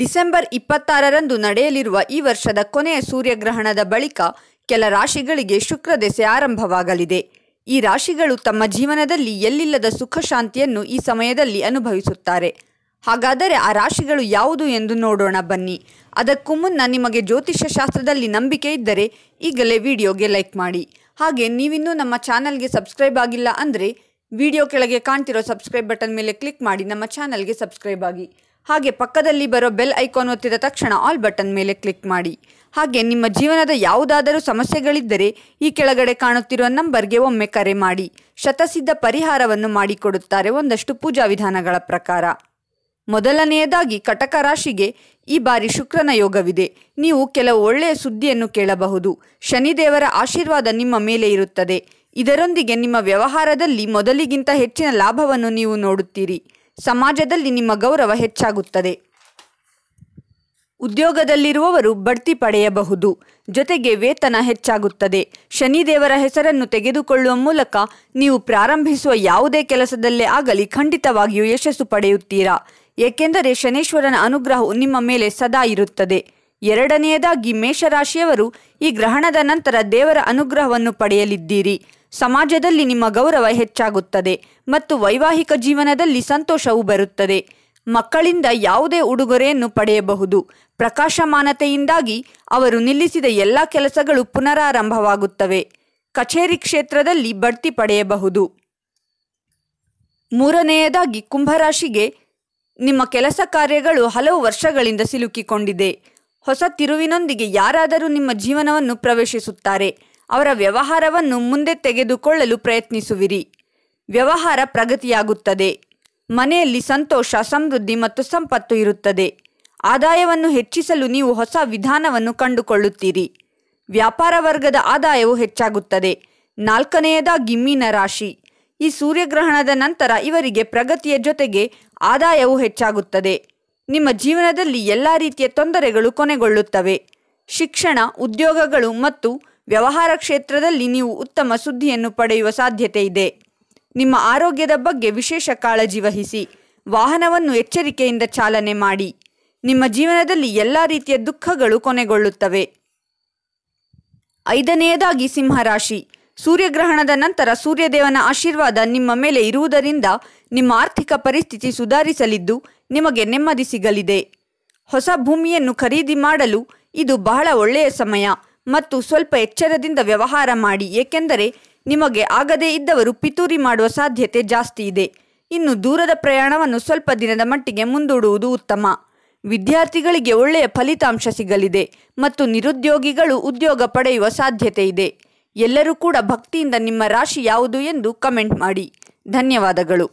December ಇಪ್ಪತ್ತಾರರಂದು ನಡೆಯಲಿರುವ ಈ ವರ್ಷದ ಕೊನೆಯ ಸೂರ್ಯಗ್ರಹಣದ ಬಳಿಕ ಕೆಲ ರಾಶಿಗಳಿಗೆ ಶುಕ್ರದೆಸೆ ಆರಂಭವಾಗಲಿದೆ ಈ ರಾಶಿಗಳು ತಮ್ಮ ಜೀವನದಲ್ಲಿ ಎಲ್ಲಿಲ್ಲದ ಸುಖ ಶಾಂತಿಯನ್ನು ಈ ಸಮಯದಲ್ಲಿ ಅನುಭವಿಸುತ್ತಾರೆ ಹಾಗಾದರೆ ಆ ರಾಶಿಗಳು ಯಾವುದು ಎಂದು ನೋಡೋಣ ಬನ್ನಿ ಅದಕ್ಕೂ ಮುನ್ನ ನಿಮಗೆ ಜ್ಯೋತಿಷ್ಯ ಶಾಸ್ತ್ರದಲ್ಲಿ ನಂಬಿಕೆ ಇದ್ದರೆ ಈಗಲೇ ವಿಡಿಯೋಗೆ ಲೈಕ್ ಮಾಡಿ ಹಾಗೆ ನೀವಿನ್ನೂ ನಮ್ಮ ಚಾನಲ್ಗೆ ಸಬ್ಸ್ಕ್ರೈಬ್ ಆಗಿಲ್ಲ ಅಂದರೆ ವಿಡಿಯೋ ಕೆಳಗೆ ಕಾಣ್ತಿರೋ ಸಬ್ಸ್ಕ್ರೈಬ್ ಬಟನ್ ಮೇಲೆ ಕ್ಲಿಕ್ ಮಾಡಿ ನಮ್ಮ ಚಾನಲ್ಗೆ ಸಬ್ಸ್ಕ್ರೈಬ್ ಆಗಿ ಹಾಗೆ ಪಕ್ಕದಲ್ಲಿ ಬರೋ ಬೆಲ್ ಐಕಾನ್ ಒತ್ತಿದ ತಕ್ಷಣ ಆಲ್ ಬಟನ್ ಮೇಲೆ ಕ್ಲಿಕ್ ಮಾಡಿ ಹಾಗೆ ನಿಮ್ಮ ಜೀವನದ ಯಾವುದಾದರೂ ಸಮಸ್ಯೆಗಳಿದ್ದರೆ ಈ ಕೆಳಗಡೆ ಕಾಣುತ್ತಿರುವ ನಂಬರ್ಗೆ ಒಮ್ಮೆ ಕರೆ ಮಾಡಿ ಶತಸಿದ್ಧ ಪರಿಹಾರವನ್ನು ಮಾಡಿಕೊಡುತ್ತಾರೆ ಒಂದಷ್ಟು ಪೂಜಾ ವಿಧಾನಗಳ ಪ್ರಕಾರ ಮೊದಲನೆಯದಾಗಿ ಕಟಕ ರಾಶಿಗೆ ಈ ಬಾರಿ ಶುಕ್ರನ ಯೋಗವಿದೆ ನೀವು ಕೆಲವು ಒಳ್ಳೆಯ ಸುದ್ದಿಯನ್ನು ಕೇಳಬಹುದು ಶನಿದೇವರ ಆಶೀರ್ವಾದ ನಿಮ್ಮ ಮೇಲೆ ಇರುತ್ತದೆ ಇದರೊಂದಿಗೆ ನಿಮ್ಮ ವ್ಯವಹಾರದಲ್ಲಿ ಮೊದಲಿಗಿಂತ ಹೆಚ್ಚಿನ ಲಾಭವನ್ನು ನೀವು ನೋಡುತ್ತೀರಿ ಸಮಾಜದಲ್ಲಿ ನಿಮ್ಮ ಗೌರವ ಹೆಚ್ಚಾಗುತ್ತದೆ ಉದ್ಯೋಗದಲ್ಲಿರುವವರು ಬಡ್ತಿ ಪಡೆಯಬಹುದು ಜೊತೆಗೆ ವೇತನ ಹೆಚ್ಚಾಗುತ್ತದೆ ಶನಿದೇವರ ಹೆಸರನ್ನು ತೆಗೆದುಕೊಳ್ಳುವ ಮೂಲಕ ನೀವು ಪ್ರಾರಂಭಿಸುವ ಯಾವುದೇ ಕೆಲಸದಲ್ಲೇ ಆಗಲಿ ಖಂಡಿತವಾಗಿಯೂ ಯಶಸ್ಸು ಪಡೆಯುತ್ತೀರಾ ಏಕೆಂದರೆ ಶನೇಶ್ವರನ ಅನುಗ್ರಹವು ನಿಮ್ಮ ಮೇಲೆ ಸದಾ ಇರುತ್ತದೆ ಎರಡನೆಯದಾಗಿ ಮೇಷರಾಶಿಯವರು ಈ ಗ್ರಹಣದ ನಂತರ ದೇವರ ಅನುಗ್ರಹವನ್ನು ಪಡೆಯಲಿದ್ದೀರಿ ಸಮಾಜದಲ್ಲಿ ನಿಮ್ಮ ಗೌರವ ಹೆಚ್ಚಾಗುತ್ತದೆ ಮತ್ತು ವೈವಾಹಿಕ ಜೀವನದಲ್ಲಿ ಸಂತೋಷವು ಬರುತ್ತದೆ ಮಕ್ಕಳಿಂದ ಯಾವುದೇ ಉಡುಗೊರೆಯನ್ನು ಪಡೆಯಬಹುದು ಪ್ರಕಾಶಮಾನತೆಯಿಂದಾಗಿ ಅವರು ನಿಲ್ಲಿಸಿದ ಎಲ್ಲ ಕೆಲಸಗಳು ಪುನರಾರಂಭವಾಗುತ್ತವೆ ಕಚೇರಿ ಕ್ಷೇತ್ರದಲ್ಲಿ ಬಡ್ತಿ ಪಡೆಯಬಹುದು ಮೂರನೆಯದಾಗಿ ಕುಂಭರಾಶಿಗೆ ನಿಮ್ಮ ಕೆಲಸ ಕಾರ್ಯಗಳು ಹಲವು ವರ್ಷಗಳಿಂದ ಸಿಲುಕಿಕೊಂಡಿದೆ ಹೊಸ ತಿರುವಿನೊಂದಿಗೆ ಯಾರಾದರೂ ನಿಮ್ಮ ಜೀವನವನ್ನು ಪ್ರವೇಶಿಸುತ್ತಾರೆ ಅವರ ವ್ಯವಹಾರವನ್ನು ಮುಂದೆ ತೆಗೆದುಕೊಳ್ಳಲು ಪ್ರಯತ್ನಿಸುವಿರಿ ವ್ಯವಹಾರ ಪ್ರಗತಿಯಾಗುತ್ತದೆ ಮನೆಯಲ್ಲಿ ಸಂತೋಷ ಸಮೃದ್ಧಿ ಮತ್ತು ಸಂಪತ್ತು ಇರುತ್ತದೆ ಆದಾಯವನ್ನು ಹೆಚ್ಚಿಸಲು ನೀವು ಹೊಸ ವಿಧಾನವನ್ನು ಕಂಡುಕೊಳ್ಳುತ್ತೀರಿ ವ್ಯಾಪಾರ ವರ್ಗದ ಆದಾಯವು ಹೆಚ್ಚಾಗುತ್ತದೆ ನಾಲ್ಕನೆಯದಾಗಿ ಮೀನ ರಾಶಿ ಈ ಸೂರ್ಯಗ್ರಹಣದ ನಂತರ ಇವರಿಗೆ ಪ್ರಗತಿಯ ಜೊತೆಗೆ ಆದಾಯವು ಹೆಚ್ಚಾಗುತ್ತದೆ ನಿಮ್ಮ ಜೀವನದಲ್ಲಿ ಎಲ್ಲ ರೀತಿಯ ತೊಂದರೆಗಳು ಕೊನೆಗೊಳ್ಳುತ್ತವೆ ಶಿಕ್ಷಣ ಉದ್ಯೋಗಗಳು ಮತ್ತು ವ್ಯವಹಾರ ಕ್ಷೇತ್ರದಲ್ಲಿ ನೀವು ಉತ್ತಮ ಸುದ್ದಿಯನ್ನು ಪಡೆಯುವ ಸಾಧ್ಯತೆ ಇದೆ ನಿಮ್ಮ ಆರೋಗ್ಯದ ಬಗ್ಗೆ ವಿಶೇಷ ಕಾಳಜಿ ವಹಿಸಿ ವಾಹನವನ್ನು ಎಚ್ಚರಿಕೆಯಿಂದ ಚಾಲನೆ ಮಾಡಿ ನಿಮ್ಮ ಜೀವನದಲ್ಲಿ ಎಲ್ಲ ರೀತಿಯ ದುಃಖಗಳು ಕೊನೆಗೊಳ್ಳುತ್ತವೆ ಐದನೆಯದಾಗಿ ಸಿಂಹರಾಶಿ ಸೂರ್ಯಗ್ರಹಣದ ನಂತರ ಸೂರ್ಯದೇವನ ಆಶೀರ್ವಾದ ನಿಮ್ಮ ಮೇಲೆ ಇರುವುದರಿಂದ ನಿಮ್ಮ ಆರ್ಥಿಕ ಪರಿಸ್ಥಿತಿ ಸುಧಾರಿಸಲಿದ್ದು ನಿಮಗೆ ನೆಮ್ಮದಿ ಸಿಗಲಿದೆ ಹೊಸ ಭೂಮಿಯನ್ನು ಖರೀದಿ ಮಾಡಲು ಇದು ಬಹಳ ಒಳ್ಳೆಯ ಸಮಯ ಮತ್ತು ಸ್ವಲ್ಪ ಎಚ್ಚರದಿಂದ ವ್ಯವಹಾರ ಮಾಡಿ ಏಕೆಂದರೆ ನಿಮಗೆ ಆಗದೇ ಇದ್ದವರು ಪಿತೂರಿ ಮಾಡುವ ಸಾಧ್ಯತೆ ಜಾಸ್ತಿ ಇದೆ ಇನ್ನು ದೂರದ ಪ್ರಯಾಣವನ್ನು ಸ್ವಲ್ಪ ದಿನದ ಮಟ್ಟಿಗೆ ಮುಂದೂಡುವುದು ಉತ್ತಮ ವಿದ್ಯಾರ್ಥಿಗಳಿಗೆ ಒಳ್ಳೆಯ ಫಲಿತಾಂಶ ಸಿಗಲಿದೆ ಮತ್ತು ನಿರುದ್ಯೋಗಿಗಳು ಉದ್ಯೋಗ ಪಡೆಯುವ ಸಾಧ್ಯತೆ ಇದೆ ಎಲ್ಲರೂ ಕೂಡ ಭಕ್ತಿಯಿಂದ ನಿಮ್ಮ ರಾಶಿ ಯಾವುದು ಎಂದು ಕಮೆಂಟ್ ಮಾಡಿ ಧನ್ಯವಾದಗಳು